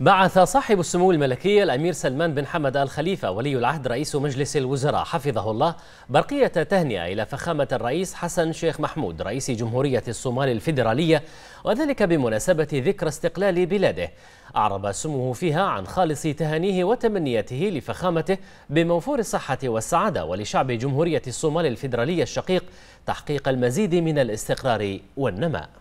بعث صاحب السمو الملكي الأمير سلمان بن حمد آل خليفة ولي العهد رئيس مجلس الوزراء حفظه الله برقية تهنئة إلى فخامة الرئيس حسن شيخ محمود رئيس جمهورية الصومال الفيدرالية وذلك بمناسبة ذكرى استقلال بلاده أعرب سموه فيها عن خالص تهانيه وتمنياته لفخامته بموفور الصحة والسعادة ولشعب جمهورية الصومال الفيدرالية الشقيق تحقيق المزيد من الاستقرار والنماء